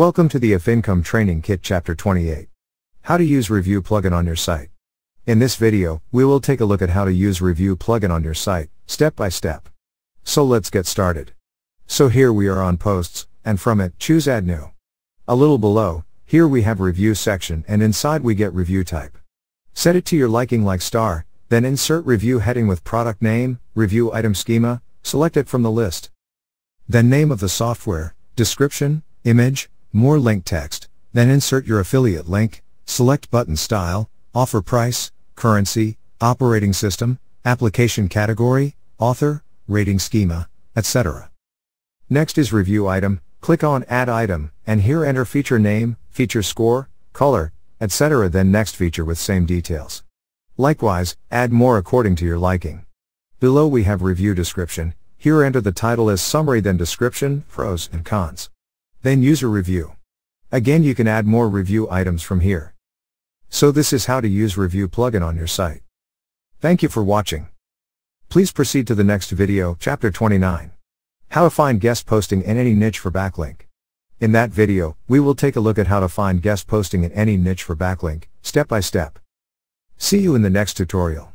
Welcome to the IF Income Training Kit Chapter 28. How to use Review plugin on your site. In this video, we will take a look at how to use Review plugin on your site, step by step. So let's get started. So here we are on posts, and from it, choose add new. A little below, here we have review section and inside we get review type. Set it to your liking like star, then insert review heading with product name, review item schema, select it from the list. Then name of the software, description, image, more link text, then insert your affiliate link, select button style, offer price, currency, operating system, application category, author, rating schema, etc. Next is review item, click on add item, and here enter feature name, feature score, color, etc. then next feature with same details. Likewise, add more according to your liking. Below we have review description, here enter the title as summary then description, pros and cons. Then user review. Again you can add more review items from here. So this is how to use review plugin on your site. Thank you for watching. Please proceed to the next video, chapter 29. How to find guest posting in any niche for backlink. In that video, we will take a look at how to find guest posting in any niche for backlink, step by step. See you in the next tutorial.